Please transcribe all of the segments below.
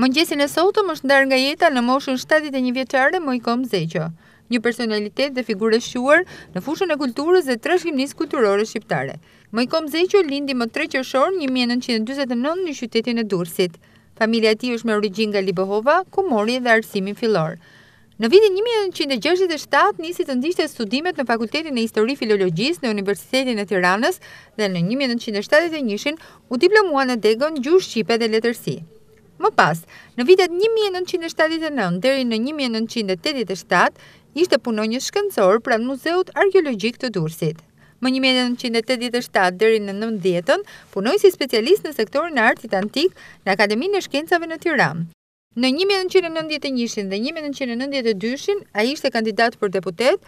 Mëngjesin e sotëm është ndarë nga jeta në moshën 71 vjeqare Mojkom Zeqo, një personalitet dhe figure shuar në fushën e kulturës dhe trashgjimnis kulturore shqiptare. Mojkom Zeqo lindi më 3 qëshorë një 1929 në qytetin e Dursit. Familia ti është me origin nga Libohova, ku mori dhe arsimin filor. Në vitin 1967 nisi të e studimet në Fakultetin e Histori Filologjis në Universitetin e Tiranës dhe në 1971 u diplomua në Degon Gjush Shqipe dhe Letërsi. Më pas, në vitet 1979 deri në 1987, ishte punon një shkëndësor pra Muzeut Arkeologjik të dursit. Më 1987 deri në 90-ën, punoj si specialist në sektorin e artit antik në Akademinë e Shkencave në Tiranë. Në 1991-shin dhe 1992-shin, a ishte kandidat për deputet,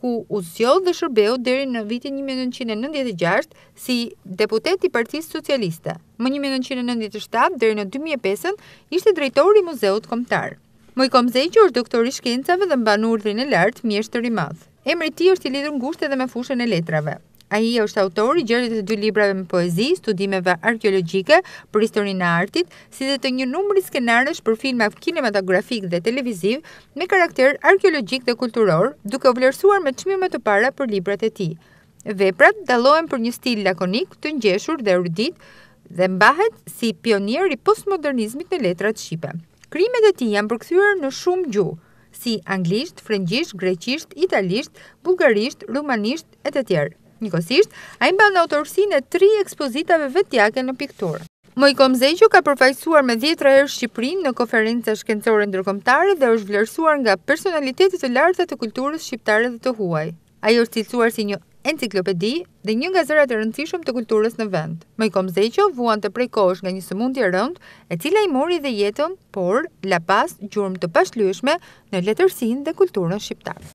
ku u zgjodh dhe shërbeu deri në vitin 1996 si deputet i Partisë Socialiste. Më 1997 deri në 2005 ishte drejtori i Muzeut Kombëtar. i Komzej që është doktori i shkencave dhe mbanur urdhrin e lartë mjeshtë i madh. Emri i ti tij është i lidhur ngushtë edhe me fushën e letrave. A i është autori gjerët e dy librave me poezi, studimeve arkeologike për historinë e artit, si dhe të një numëri skenarësh për filma kinematografik dhe televiziv me karakter arkeologik dhe kulturor, duke vlerësuar me çmime të para për librat e tij. Veprat dallohen për një stil lakonik, të ngjeshur dhe erudit dhe mbahet si pionier i postmodernizmit në letrat shqipe. Krimet e tij janë përkthyer në shumë gjuhë, si anglisht, frëngjisht, greqisht, italisht, bullgarisht, rumanisht e të tjerë. Njëkosisht, a imba në autorësi në tri ekspozitave vetjake në pikturë. Mojko Mzeqo ka përfajsuar me djetra e Shqiprin në konferenca shkencore ndërkomtare dhe është vlerësuar nga personalitetit të lartë të kulturës shqiptare dhe të huaj. Ajo është cilësuar si një enciklopedi dhe një nga zërat e rëndësishëm të kulturës në vend. Mojko Mzeqo vuan të prejkosh nga një sëmundi e rëndë e cila i mori dhe jetën, por, la pas, gjurëm të pashlyshme në letërsin dhe kulturën shqiptare.